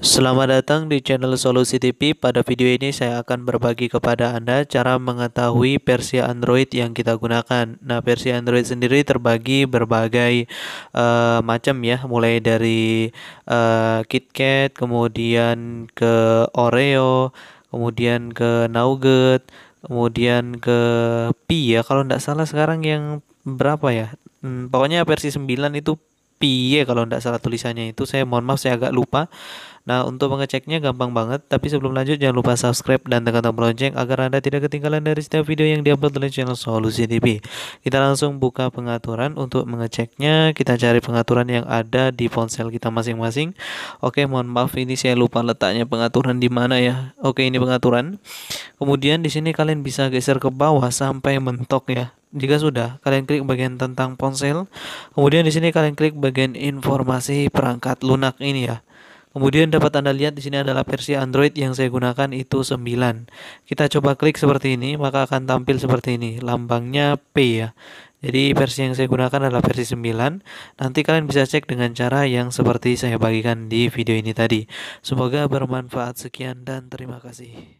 Selamat datang di channel Solusi TV. Pada video ini saya akan berbagi kepada Anda cara mengetahui versi Android yang kita gunakan. Nah, versi Android sendiri terbagi berbagai uh, macam ya, mulai dari uh, KitKat, kemudian ke Oreo, kemudian ke Nougat, kemudian ke Pi ya kalau tidak salah sekarang yang berapa ya? Hmm, pokoknya versi 9 itu piye ya, kalau tidak salah tulisannya itu saya mohon maaf saya agak lupa nah untuk mengeceknya gampang banget tapi sebelum lanjut jangan lupa subscribe dan tekan tombol lonceng agar anda tidak ketinggalan dari setiap video yang diupload oleh channel Solusi TV kita langsung buka pengaturan untuk mengeceknya kita cari pengaturan yang ada di ponsel kita masing-masing oke mohon maaf ini saya lupa letaknya pengaturan di mana ya oke ini pengaturan kemudian di sini kalian bisa geser ke bawah sampai mentok ya jika sudah, kalian klik bagian tentang ponsel. Kemudian di sini kalian klik bagian informasi perangkat lunak ini ya. Kemudian dapat Anda lihat di sini adalah versi Android yang saya gunakan itu 9. Kita coba klik seperti ini, maka akan tampil seperti ini, lambangnya P ya. Jadi versi yang saya gunakan adalah versi 9. Nanti kalian bisa cek dengan cara yang seperti saya bagikan di video ini tadi. Semoga bermanfaat. Sekian dan terima kasih.